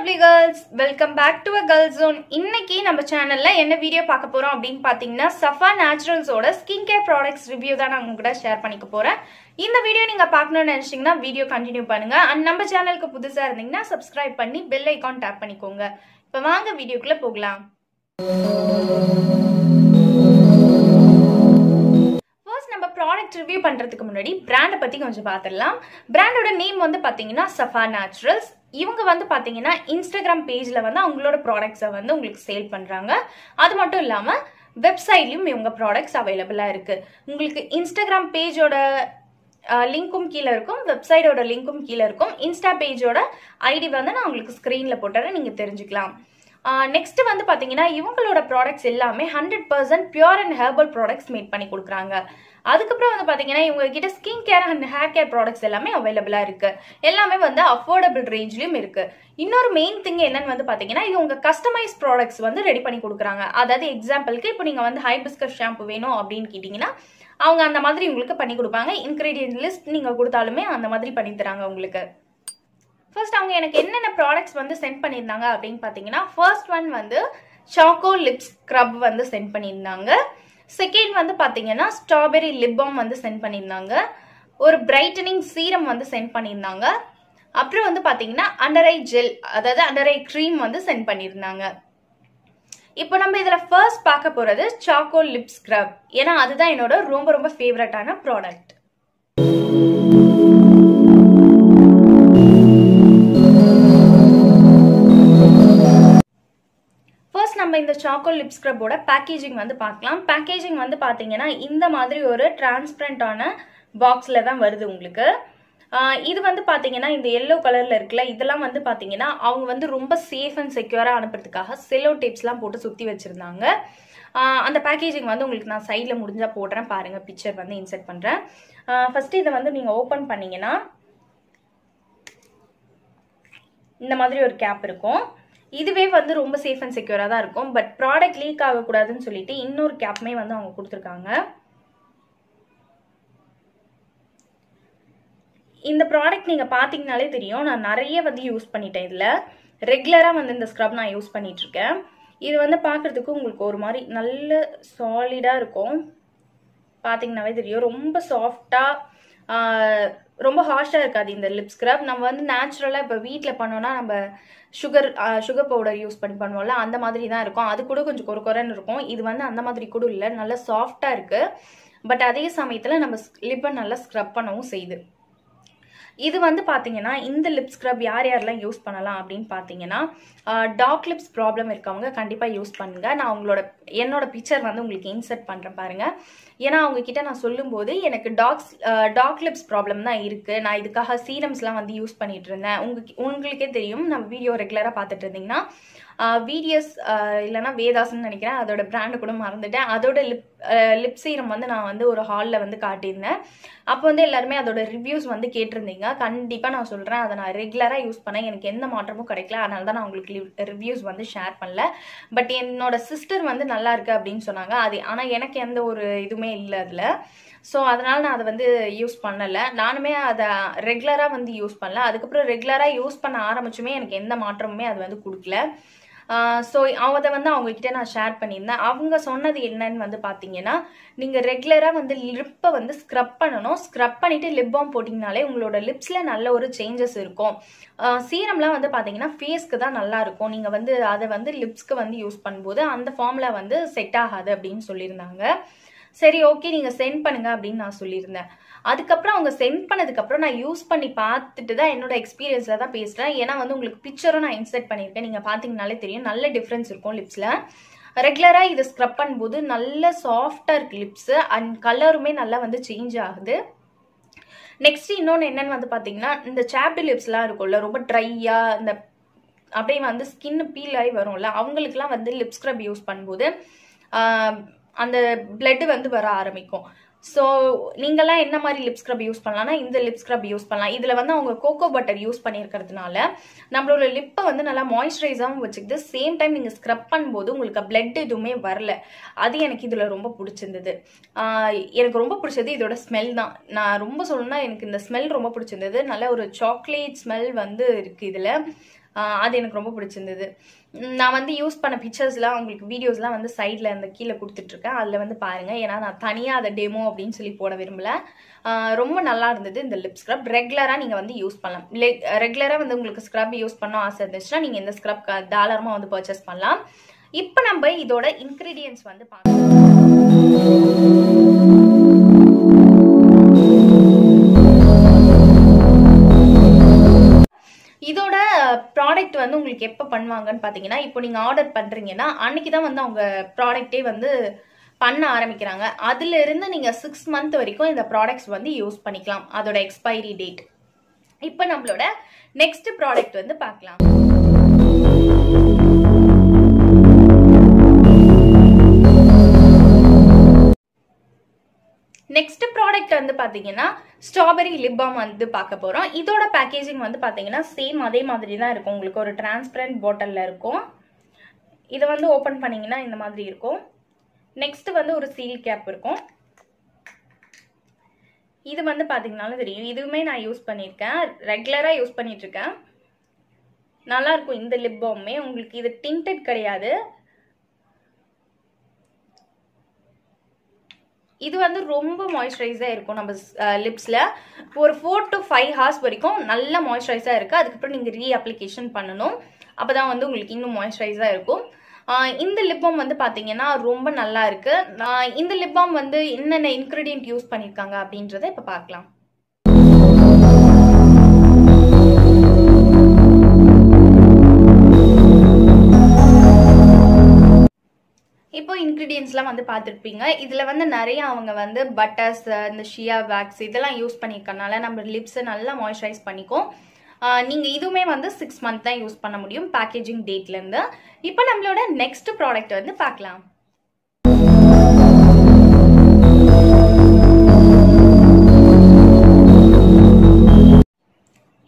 lovely girls welcome back to a girls zone இன்னைக்கு நம்ம சேனல்ல என்ன வீடியோ பார்க்க போறோம் அப்படின்னு பாத்தீங்கன்னா சஃபா நேச்சுரல்ஸோட ஸ்கின் கேர் ப்ராடக்ட்ஸ் ரிவ்யூ தான் நான் உங்க கூட ஷேர் பண்ணிக்க போறேன் இந்த வீடியோ நீங்க பார்க்கணும்னு நினைச்சீங்கன்னா வீடியோ கண்டினியூ பண்ணுங்க அண்ட் நம்ம சேனலுக்கு புதுசா இருந்தீங்கன்னா சப்ஸ்கிரைப் பண்ணி பெல் ஐக்கான் டேப் பண்ணிக்கோங்க இப்போ வாங்க வீடியோக்குள்ள போகலாம் ப்ராடக்ட் ரிவ்யூ பண்ணுறதுக்கு முன்னாடி பிராண்டை பற்றி கொஞ்சம் பார்த்துடலாம் பிராண்டோட நேம் வந்து பார்த்தீங்கன்னா சஃபா நேச்சுரல்ஸ் இவங்க வந்து பார்த்தீங்கன்னா இன்ஸ்டாகிராம் பேஜில் வந்து அவங்களோட ப்ராடக்ட்ஸை வந்து உங்களுக்கு சேல் பண்ணுறாங்க அது மட்டும் இல்லாமல் வெப்சைட்லையும் இவங்க ப்ராடக்ட்ஸ் அவைலபிளாக இருக்குது உங்களுக்கு இன்ஸ்டாகிராம் பேஜோட லிங்க்கும் கீழே இருக்கும் வெப்சைட்டோட லிங்க்கும் கீழே இருக்கும் இன்ஸ்டா பேஜோட ஐடி வந்து நான் உங்களுக்கு ஸ்க்ரீனில் போட்டுறேன் நீங்கள் தெரிஞ்சுக்கலாம் நெக்ஸ்ட் வந்து பார்த்தீங்கன்னா இவங்களோட ப்ராடக்ட்ஸ் எல்லாமே hundred percent pure and herbal products made பண்ணி கொடுக்குறாங்க அதுக்கப்புறம் வந்து பார்த்தீங்கன்னா இவங்க கிட்ட skin care and hair care products எல்லாமே அவைலபிளாக இருக்கு எல்லாமே வந்து அஃபோர்டபுள் ரேஞ்ச்லயும் இருக்கு இன்னொரு மெயின் திங் என்னன்னு வந்து பார்த்தீங்கன்னா இவங்க கஸ்டமைஸ் ப்ராடக்ட்ஸ் வந்து ரெடி பண்ணி கொடுக்குறாங்க அதாவது எக்ஸாம்பிளுக்கு இப்போ நீங்கள் வந்து ஹைபிஸ்கஸ் ஷாம்பு வேணும் அப்படின்னு கேட்டீங்கன்னா அவங்க அந்த மாதிரி உங்களுக்கு பண்ணி கொடுப்பாங்க இன்க்ரீடியன்ட் லிஸ்ட் நீங்கள் கொடுத்தாலுமே அந்த மாதிரி பண்ணி தராங்க உங்களுக்கு ஃபர்ஸ்ட் அவங்க எனக்கு என்னென்ன ப்ராடக்ட்ஸ் வந்து சென்ட் பண்ணியிருந்தாங்க அப்படின்னு பார்த்தீங்கன்னா ஃபர்ஸ்ட் ஒன் வந்து சாக்கோ லிப் ஸ்க்ரப் வந்து சென்ட் பண்ணியிருந்தாங்க செகண்ட் வந்து பார்த்தீங்கன்னா ஸ்ட்ராபெரி லிப் பாம் வந்து சென்ட் பண்ணியிருந்தாங்க ஒரு பிரைட்டனிங் சீரம் வந்து சென்ட் பண்ணியிருந்தாங்க அப்புறம் வந்து பார்த்தீங்கன்னா அண்டரை ஜெல் அதாவது அண்டரை க்ரீம் வந்து சென்ட் பண்ணியிருந்தாங்க இப்போ நம்ம இதில் ஃபர்ஸ்ட் பார்க்க போகிறது சாக்கோ லிப் ஸ்க்ரப் ஏன்னா அதுதான் என்னோட ரொம்ப ரொம்ப ஃபேவரட்டான ப்ராடக்ட் நம்ம இந்த சாக்கோ லிப் ஸ்க்ரப்போட பேக்கேஜிங் வந்து பார்க்கலாம் பேக்கேஜிங் வந்து பார்த்தீங்கன்னா இந்த மாதிரி ஒரு டிரான்ஸ்பரண்டான பாக்ஸில் தான் வருது உங்களுக்கு இது வந்து பார்த்தீங்கன்னா இந்த எல்லோ கலரில் இருக்குல்ல இதெல்லாம் வந்து பார்த்தீங்கன்னா அவங்க வந்து ரொம்ப சேஃப் அண்ட் செக்யூராக அனுப்புறதுக்காக செல்லோ டேப்ஸ்லாம் போட்டு சுற்றி வச்சுருந்தாங்க அந்த பேக்கேஜிங் வந்து உங்களுக்கு நான் சைடில் முடிஞ்சால் போடுறேன் பாருங்கள் பிக்சர் வந்து இன்சர்ட் பண்ணுறேன் ஃபஸ்ட்டு இதை வந்து நீங்கள் ஓப்பன் பண்ணிங்கன்னா இந்த மாதிரி ஒரு கேப் இருக்கும் இதுவே வந்து ரொம்ப சேஃப் அண்ட் செக்யூராக தான் இருக்கும் பட் ப்ராடக்ட் லீக் ஆகக்கூடாதுன்னு சொல்லிட்டு இன்னொரு கேப்மே வந்து அவங்க கொடுத்துருக்காங்க இந்த ப்ராடக்ட் நீங்கள் பார்த்தீங்கனாலே தெரியும் நான் நிறைய வந்து யூஸ் பண்ணிட்டேன் இதில் ரெகுலராக வந்து இந்த ஸ்க்ரப் நான் யூஸ் இருக்கேன் இது வந்து பார்க்குறதுக்கு உங்களுக்கு ஒரு மாதிரி நல்ல சாலிடாக இருக்கும் பார்த்தீங்கனாவே தெரியும் ரொம்ப சாஃப்டாக ரொம்ப ஹார்ஷாக இருக்காது இந்த லிப் ஸ்க்ரப் நம்ம வந்து நேச்சுரலாக இப்போ வீட்டில் பண்ணோன்னா நம்ம சுகர் சுகர் பவுடர் யூஸ் பண்ணி பண்ணுவோம்ல அந்த மாதிரி தான் இருக்கும் அது கூட கொஞ்சம் கொரு குறைன்னு இருக்கும் இது வந்து அந்த மாதிரி கூட இல்லை நல்லா சாஃப்டாக இருக்குது பட் அதே சமயத்தில் நம்ம லிப்பை நல்லா ஸ்க்ரப் பண்ணவும் செய்யுது இது வந்து பார்த்தீங்கன்னா இந்த லிப் ஸ்க்ரப் யார் யாரெல்லாம் யூஸ் பண்ணலாம் அப்படின்னு பார்த்தீங்கன்னா டார்க் லிப்ஸ் ப்ராப்ளம் இருக்கவங்க கண்டிப்பாக யூஸ் பண்ணுங்கள் நான் உங்களோட என்னோட பிக்சர் வந்து உங்களுக்கு இன்சர்ட் பண்ணுறேன் பாருங்கள் ஏன்னா அவங்கக்கிட்ட நான் சொல்லும்போது எனக்கு டாக்ஸ் டார்க் லிப்ஸ் ப்ராப்ளம் தான் இருக்குது நான் இதுக்காக சீரம்ஸ்லாம் வந்து யூஸ் பண்ணிகிட்டு இருந்தேன் உங்களுக்கு உங்களுக்கே தெரியும் நம்ம வீடியோ ரெகுலராக பார்த்துட்டு இருந்தீங்கன்னா வீடியோஸ் இல்லைனா வேதாஸ்ன்னு நினைக்கிறேன் அதோட பிராண்டு கூட மறந்துட்டேன் அதோட லிப் லிப் சீரம் வந்து நான் வந்து ஒரு ஹாலில் வந்து காட்டியிருந்தேன் அப்போ வந்து எல்லாருமே அதோட ரிவ்யூஸ் வந்து கேட்டிருந்தீங்க கண்டிப்பாக நான் சொல்கிறேன் அதை நான் ரெகுலராக யூஸ் பண்ணேன் எனக்கு எந்த மாற்றமும் கிடைக்கல அதனால தான் நான் உங்களுக்கு ரிவ்யூஸ் வந்து ஷேர் பண்ணல பட் என்னோட சிஸ்டர் வந்து நல்லா இருக்கு அப்படின்னு சொன்னாங்க அது ஆனால் எனக்கு எந்த ஒரு இதுவுமே இல்லை அதில் ஸோ அதனால் நான் அதை வந்து யூஸ் பண்ணலை நானுமே அதை ரெகுலராக வந்து யூஸ் பண்ணல அதுக்கப்புறம் ரெகுலராக யூஸ் பண்ண ஆரம்பிச்சுமே எனக்கு எந்த மாற்றமுமே அது வந்து கொடுக்கல ஸோ அதை வந்து அவங்கக்கிட்ட நான் ஷேர் பண்ணியிருந்தேன் அவங்க சொன்னது என்னன்னு வந்து பார்த்தீங்கன்னா நீங்கள் ரெகுலராக வந்து லிப்பை வந்து ஸ்க்ரப் பண்ணணும் ஸ்க்ரப் பண்ணிவிட்டு லிப் பாம் போட்டிங்கனாலே உங்களோட லிப்ஸில் நல்ல ஒரு சேஞ்சஸ் இருக்கும் சீரம்லாம் வந்து பார்த்தீங்கன்னா ஃபேஸ்க்கு தான் நல்லா இருக்கும் நீங்கள் வந்து அதை வந்து லிப்ஸ்க்கு வந்து யூஸ் பண்ணும்போது அந்த ஃபார்மில் வந்து செட் ஆகாது அப்படின்னு சொல்லியிருந்தாங்க சரி ஓகே நீங்கள் சென்ட் பண்ணுங்கள் அப்படின்னு நான் சொல்லியிருந்தேன் அதுக்கப்புறம் அவங்க சென்ட் பண்ணதுக்கப்புறம் நான் யூஸ் பண்ணி பார்த்துட்டு தான் என்னோட எக்ஸ்பீரியன்ஸில் தான் பேசுகிறேன் ஏன்னா வந்து உங்களுக்கு பிக்சரும் நான் இன்சர்ட் பண்ணியிருக்கேன் நீங்கள் பார்த்தீங்கனாலே தெரியும் நல்ல டிஃப்ரென்ஸ் இருக்கும் லிப்ஸில் ரெகுலராக இதை ஸ்க்ரப் பண்ணும்போது நல்ல சாஃப்டாக இருக்குது லிப்ஸு அண்ட் கலருமே நல்லா வந்து சேஞ்ச் ஆகுது நெக்ஸ்ட் இன்னொன்று என்னென்னு வந்து பார்த்தீங்கன்னா இந்த சாப்டு லிப்ஸ்லாம் இருக்கும்ல ரொம்ப ட்ரையாக இந்த அப்படியே வந்து ஸ்கின் பீல் ஆகி வரும்ல அவங்களுக்குலாம் வந்து லிப் ஸ்க்ரப் யூஸ் பண்ணும்போது அந்த பிளட்டு வந்து வர ஆரம்பிக்கும் ஸோ நீங்கள்லாம் என்ன மாதிரி லிப் ஸ்க்ரப் யூஸ் பண்ணலாம்னா இந்த லிப் ஸ்க்ரப் யூஸ் பண்ணலாம் இதில் வந்து அவங்க கோகோ பட்டர் யூஸ் பண்ணியிருக்கிறதுனால நம்மளோட லிப்பை வந்து நல்லா மாய்ஸ்சரைஸாகவும் வச்சுக்கிட்டு சேம் டைம் நீங்கள் ஸ்க்ரப் பண்ணும்போது உங்களுக்கு பிளட் எதுவுமே வரல அது எனக்கு இதில் ரொம்ப பிடிச்சிருந்தது எனக்கு ரொம்ப பிடிச்சது இதோட ஸ்மெல் தான் நான் ரொம்ப சொல்லணும்னா எனக்கு இந்த ஸ்மெல் ரொம்ப பிடிச்சிருந்தது நல்ல ஒரு சாக்லேட் ஸ்மெல் வந்து இருக்குது இதில் அது எனக்கு ரொம்ப பிடிச்சிருந்தது நான் வந்து யூஸ் பண்ண பிக்சர்ஸ்லாம் உங்களுக்கு வீடியோஸ்லாம் வந்து சைடில் அந்த கீழே கொடுத்துட்ருக்கேன் அதில் வந்து பாருங்கள் ஏன்னா நான் தனியாக அதை டெமோ அப்படின்னு சொல்லி போட விரும்பலை ரொம்ப நல்லா இருந்தது இந்த லிப் ஸ்க்ரப் ரெகுலராக நீங்கள் வந்து யூஸ் பண்ணலாம் ரெகுலராக வந்து உங்களுக்கு ஸ்க்ரப் யூஸ் பண்ண ஆசை இருந்துச்சுன்னா நீங்கள் இந்த ஸ்க்ரப் தாராளமாக வந்து பர்ச்சேஸ் பண்ணலாம் இப்போ நம்ம இதோட இன்க்ரீடியன்ஸ் வந்து பார்க்கலாம் ப்ராடக்ட் வந்து உங்களுக்கு எப்போ பண்ணுவாங்கன்னு பார்த்தீங்கன்னா இப்போ நீங்கள் ஆர்டர் பண்ணுறீங்கன்னா அன்னைக்கு தான் வந்து அவங்க ப்ராடக்டே வந்து பண்ண ஆரம்பிக்கிறாங்க அதுலேருந்து நீங்கள் சிக்ஸ் மந்த் வரைக்கும் இந்த ப்ராடக்ட்ஸ் வந்து யூஸ் பண்ணிக்கலாம் அதோட எக்ஸ்பைரி டேட் இப்போ நம்மளோட நெக்ஸ்ட் ப்ராடக்ட் வந்து பார்க்கலாம் நெக்ஸ்ட் ப்ராடக்ட் வந்து பார்த்தீங்கன்னா ஸ்ட்ராபெரி லிப் பாம் வந்து பார்க்க போகிறோம் இதோட பேக்கேஜிங் வந்து பார்த்தீங்கன்னா சேம் அதே மாதிரி தான் இருக்கும் உங்களுக்கு ஒரு டிரான்ஸ்பரண்ட் பாட்டிலில் இருக்கும் இதை வந்து ஓப்பன் பண்ணிங்கன்னா இந்த மாதிரி இருக்கும் நெக்ஸ்ட் வந்து ஒரு சீல் கேப் இருக்கும் இது வந்து பார்த்தீங்கனாலும் தெரியும் இதுவுமே நான் யூஸ் பண்ணியிருக்கேன் ரெகுலராக யூஸ் பண்ணிகிட்ருக்கேன் நல்லாயிருக்கும் இந்த லிப் பாம்மே உங்களுக்கு இது டிண்டட் கிடையாது இது வந்து ரொம்ப மாய்ஸ்சரைஸாக இருக்கும் நம்ம லிப்ஸில் ஒரு ஃபோர் டு ஃபைவ் ஹார்ஸ் வரைக்கும் நல்ல மாய்ஸ்சரைஸாக இருக்குது அதுக்கப்புறம் நீங்கள் ரீ அப்ளிகேஷன் பண்ணணும் அப்போ தான் வந்து உங்களுக்கு இன்னும் மாய்ஸ்சரைஸாக இருக்கும் இந்த லிப்பம் வந்து பார்த்தீங்கன்னா ரொம்ப நல்லா இருக்குது இந்த லிப்பம் வந்து என்னென்ன இன்க்ரீடியன்ட் யூஸ் பண்ணியிருக்காங்க அப்படின்றத இப்போ பார்க்கலாம் இன்க்ரீடியன்ஸ்லாம் வந்து பார்த்துருப்பீங்க இதில் வந்து நிறைய அவங்க வந்து பட்டர்ஸ் இந்த ஷியா வேக்ஸ் இதெல்லாம் யூஸ் பண்ணியிருக்கனால நம்ம லிப்ஸை நல்லா மாய்ஸ்சரைஸ் பண்ணிக்கும் நீங்கள் இதுவுமே வந்து சிக்ஸ் மந்த் தான் யூஸ் பண்ண முடியும் பேக்கேஜிங் டேட்லேருந்து இப்போ நம்மளோட நெக்ஸ்ட் ப்ராடக்ட் வந்து பார்க்கலாம்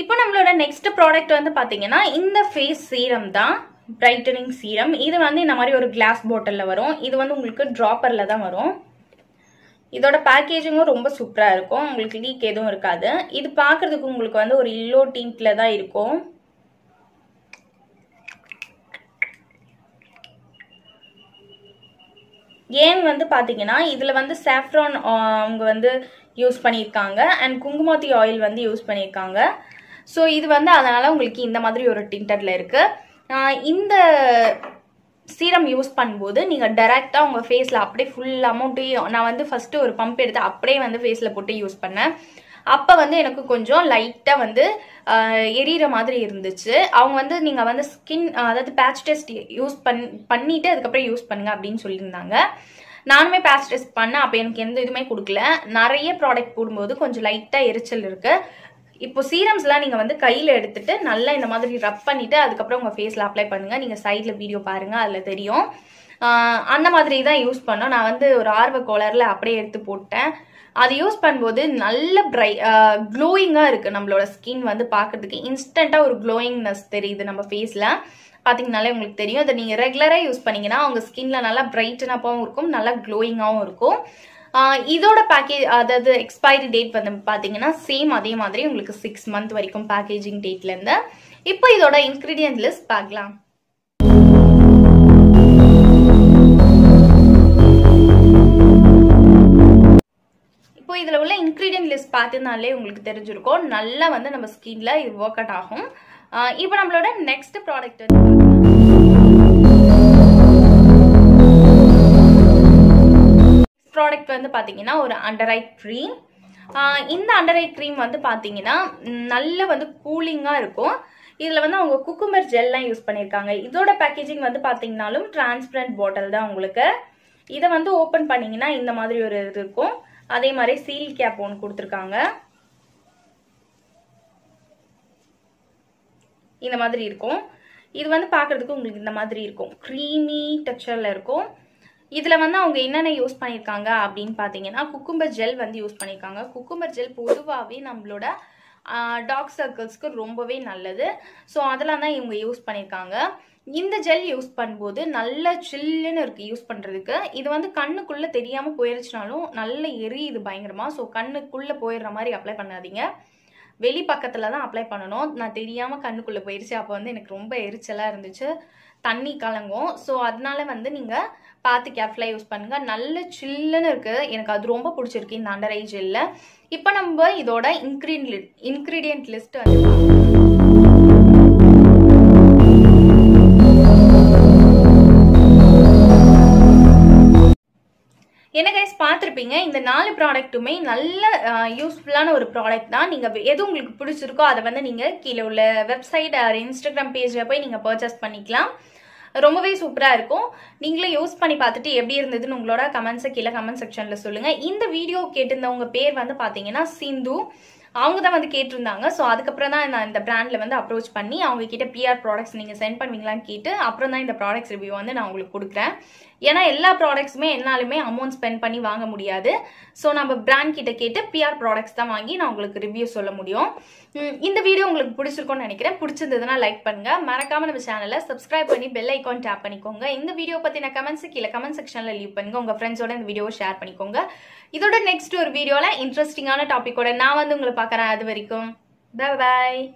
இப்போ நம்மளோட நெக்ஸ்ட் ப்ராடக்ட் வந்து பார்த்தீங்கன்னா இந்த ஃபேஸ் சீரம் தான் பிரைட்டனிங் சீரம் இது வந்து இந்த மாதிரி ஒரு கிளாஸ் பாட்டிலில் வரும் இது வந்து உங்களுக்கு ட்ராப்பரில் தான் வரும் இதோட பேக்கேஜிங்கும் ரொம்ப சூப்பராக இருக்கும் உங்களுக்கு லீக் எதுவும் இருக்காது இது பார்க்குறதுக்கு உங்களுக்கு வந்து ஒரு இல்லோ டீட்டில் தான் இருக்கும் ஏன் வந்து பார்த்தீங்கன்னா இதில் வந்து சாஃப்ரான் அவங்க வந்து யூஸ் பண்ணியிருக்காங்க அண்ட் குங்குமத்தி ஆயில் வந்து யூஸ் பண்ணியிருக்காங்க ஸோ இது வந்து அதனால் உங்களுக்கு இந்த மாதிரி ஒரு டிண்டரில் இருக்குது இந்த சீரம் யூஸ் பண்ணும்போது நீங்கள் டேரெக்டாக உங்கள் ஃபேஸில் அப்படியே ஃபுல் அமௌண்ட்டையும் நான் வந்து ஃபஸ்ட்டு ஒரு பம்ப் எடுத்து அப்படியே வந்து ஃபேஸில் போட்டு யூஸ் பண்ணேன் அப்போ வந்து எனக்கு கொஞ்சம் லைட்டாக வந்து எரியிற மாதிரி இருந்துச்சு அவங்க வந்து நீங்கள் வந்து ஸ்கின் அதாவது பேட்ச் டெஸ்ட் யூஸ் பண் பண்ணிவிட்டு அதுக்கப்புறம் யூஸ் பண்ணுங்கள் அப்படின்னு சொல்லியிருந்தாங்க நானுமே பேட்ச் டெஸ்ட் பண்ணேன் அப்போ எனக்கு எந்த இதுவுமே கொடுக்கல நிறைய ப்ராடக்ட் போடும்போது கொஞ்சம் லைட்டாக எரிச்சல் இருக்குது இப்போ சீரம்ஸ்லாம் நீங்கள் வந்து கையில் எடுத்துட்டு நல்லா இந்த மாதிரி ரப் பண்ணிவிட்டு அதுக்கப்புறம் உங்கள் ஃபேஸில் அப்ளை பண்ணுங்கள் நீங்கள் சைடில் வீடியோ பாருங்கள் அதில் தெரியும் அந்த மாதிரி தான் யூஸ் பண்ணோம் நான் வந்து ஒரு ஆர்வ கோலரில் அப்படியே எடுத்து போட்டேன் அது யூஸ் பண்ணும்போது நல்ல ப்ரை க்ளோயிங்காக இருக்குது நம்மளோட ஸ்கின் வந்து பார்க்குறதுக்கு இன்ஸ்டண்ட்டாக ஒரு க்ளோயிங்னஸ் தெரியுது நம்ம ஃபேஸில் பார்த்தீங்கனாலே உங்களுக்கு தெரியும் அதை நீங்கள் ரெகுலராக யூஸ் பண்ணிங்கன்னா உங்கள் ஸ்கின்ல நல்லா பிரைட்டனப்பாகவும் இருக்கும் நல்லா க்ளோயிங்காகவும் இருக்கும் இதோட பேக்கேஜ் அதாவது எக்ஸ்பைரி டேட் வந்து பார்த்தீங்கன்னா சேம் அதே மாதிரி உங்களுக்கு சிக்ஸ் மந்த் வரைக்கும் பேக்கேஜிங் டேட்லேருந்து இப்போ இதோட இன்க்ரீடியன்ட் லிஸ்ட் பார்க்கலாம் இப்போ இதில் உள்ள இன்க்ரீடியன்ட் லிஸ்ட் பார்த்துனாலே உங்களுக்கு தெரிஞ்சிருக்கும் நல்லா வந்து நம்ம ஸ்கின்ல இது ஒர்க் அவுட் ஆகும் இப்போ நம்மளோட நெக்ஸ்ட் ப்ராடக்ட் வந்து ப்ராடக்ட் வந்து பார்த்தீங்கன்னா ஒரு அண்டர் ஐ க்ரீம் இந்த அண்டர் ஐ க்ரீம் வந்து பார்த்தீங்கன்னா நல்ல வந்து கூலிங்காக இருக்கும் இதில் வந்து அவங்க குக்குமர் ஜெல்லாம் யூஸ் பண்ணியிருக்காங்க இதோட பேக்கேஜிங் வந்து பார்த்தீங்கனாலும் டிரான்ஸ்பரண்ட் பாட்டில் தான் உங்களுக்கு இதை வந்து ஓப்பன் பண்ணிங்கன்னா இந்த மாதிரி ஒரு இது இருக்கும் அதே மாதிரி சீல் கேப் ஒன்று கொடுத்துருக்காங்க இந்த மாதிரி இருக்கும் இது வந்து பார்க்குறதுக்கு உங்களுக்கு இந்த மாதிரி இருக்கும் க்ரீமி டெக்ஸ்டரில் இருக்கும் இதில் வந்து அவங்க என்னென்ன யூஸ் பண்ணியிருக்காங்க அப்படின்னு பார்த்தீங்கன்னா குக்கும்பர் ஜெல் வந்து யூஸ் பண்ணியிருக்காங்க குக்கும்பர் ஜெல் பொதுவாகவே நம்மளோட டாக் சர்க்கிள்ஸ்க்கு ரொம்பவே நல்லது ஸோ அதெல்லாம் தான் இவங்க யூஸ் பண்ணியிருக்காங்க இந்த ஜெல் யூஸ் பண்ணும்போது நல்ல சில்லுன்னு இருக்குது யூஸ் பண்ணுறதுக்கு இது வந்து கண்ணுக்குள்ளே தெரியாமல் போயிருச்சுனாலும் நல்ல எரியுது பயங்கரமாக ஸோ கண்ணுக்குள்ளே போயிடுற மாதிரி அப்ளை பண்ணாதீங்க வெளி பக்கத்தில் தான் அப்ளை பண்ணணும் நான் தெரியாமல் கண்ணுக்குள்ளே போயிடுச்சு அப்போ வந்து எனக்கு ரொம்ப எரிச்சலாக இருந்துச்சு தண்ணி கலங்கும் ஸோ அதனால வந்து நீங்கள் பார்த்து கேர்ஃபுல்லாக யூஸ் பண்ணுங்கள் நல்ல சில்லுன்னு இருக்குது எனக்கு அது ரொம்ப பிடிச்சிருக்கு இந்த அண்டர் ஐ ஜெல்லில் இப்போ நம்ம இதோட இன்க்ரீன் இன்க்ரீடியன்ட் லிஸ்ட் வந்து என்ன கைஸ் பார்த்துருப்பீங்க இந்த நாலு ப்ராடக்ட்டுமே நல்ல யூஸ்ஃபுல்லான ஒரு ப்ராடக்ட் தான் நீங்கள் எது உங்களுக்கு பிடிச்சிருக்கோ அதை வந்து நீங்கள் கீழே உள்ள வெப்சைட் அது இன்ஸ்டாகிராம் பேஜில் போய் நீங்கள் பர்ச்சேஸ் பண்ணிக்கலாம் ரொம்பவே சூப்பராக இருக்கும் நீங்களும் யூஸ் பண்ணி பார்த்துட்டு எப்படி இருந்ததுன்னு உங்களோட கமெண்ட்ஸை கீழே கமெண்ட் செக்ஷனில் சொல்லுங்கள் இந்த வீடியோ கேட்டிருந்தவங்க பேர் வந்து பார்த்தீங்கன்னா சிந்து அவங்க தான் வந்து கேட்டிருந்தாங்க ஸோ அதுக்கப்புறம் தான் நான் இந்த ப்ராண்டில் வந்து அப்ரோச் பண்ணி அவங்க கிட்ட பிஆர் ப்ராடக்ட்ஸ் நீங்கள் சென்ட் பண்ணுவீங்களான்னு கேட்டு அப்புறம் தான் இந்த ப்ராடக்ட்ஸ் ரிவ்யூ வந்து நான் உங்களுக்கு கொடுக்குறேன் ஏன்னா எல்லா ப்ராடக்ட்ஸுமே என்னாலுமே அமௌண்ட் ஸ்பெண்ட் பண்ணி வாங்க முடியாது ஸோ நம்ம பிராண்ட் கிட்ட கேட்டு பிஆர் ப்ராடக்ட்ஸ் தான் வாங்கி நான் உங்களுக்கு ரிவ்யூ சொல்ல முடியும் இந்த வீடியோ உங்களுக்கு பிடிச்சிருக்கோம்னு நினைக்கிறேன் பிடிச்சிருந்ததுனா லைக் பண்ணுங்கள் மறக்காமல் நம்ம சேனலை சப்ஸ்கிரைப் பண்ணி பெல் ஐக்கான் டேப் பண்ணிக்கோங்க இந்த வீடியோ நான் கமெண்ட்ஸ் கீழே கமெண்ட் செக்ஷனில் லீவ் பண்ணுங்க உங்கள் ஃப்ரெண்ட்ஸோட இந்த வீடியோ ஷேர் பண்ணிக்கோங்க இதோட நெக்ஸ்ட் ஒரு வீடியோவில் இன்ட்ரெஸ்டிங்கான டாப்பிக்கோட நான் வந்து உங்களை பார்க்குறேன் அது வரைக்கும் பாய்